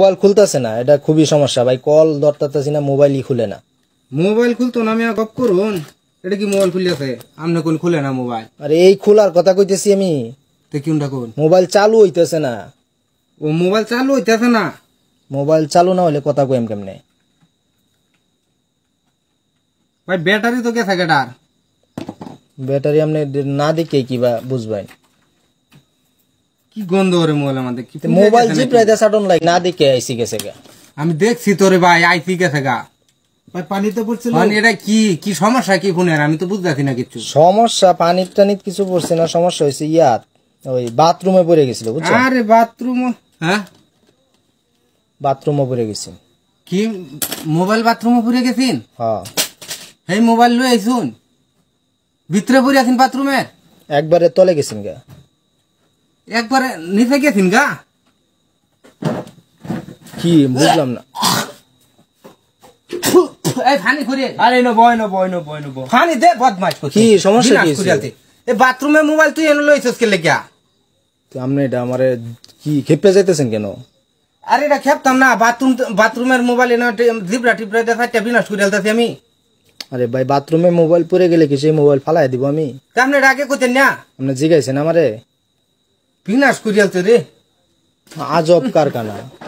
Mobile খুলতেছে না এটা খুবই সমস্যা ভাই কল ধরতেছি না মোবাইলই খুলে না মোবাইল খুলতো না আমি গপ করুন এটা কি মোবাইল খুলিয়াছে আমনে কোন খুলে না মোবাইল আরে এই খোলার কথা কইতেছি আমি তো কোনটা মোবাইল চালু হইতেছে না ও মোবাইল চালু হইতেছে না মোবাইল চালু না হলে কথা কইম কেমনে ভাই ব্যাটারি তো কে থাকে ব্যাটারি আপনি না দেখে কিবা বুঝবেন কি গন্ধ মোবাইল আমাদের মোবাইল না দেখে আইসি গেছে গা আমি দেখছি তোরে ভাই আইসি গেছে গা বাথরুম হ্যাঁ? গেছে কি মোবাইল হ্যাঁ। মোবাইল ভিতরে পড়ে আছেন বাথরুমের একবারে তলে গেছেন গা একবারে নিচে গেছিন গা কি বুঝলাম না আরে বয় নো বয় বয় দে মোবাইল তুই আমারে কি যাইতেছেন কেন আরে এটা খেপতাম না বাথরুম বাথরুমের মোবাইল করে আমি আরে ভাই মোবাইল গেলে কি সেই মোবাইল ফালাই দিব আমি না জিগাইছেন আমারে पीनाश कुरियल तेरे अब कारखाना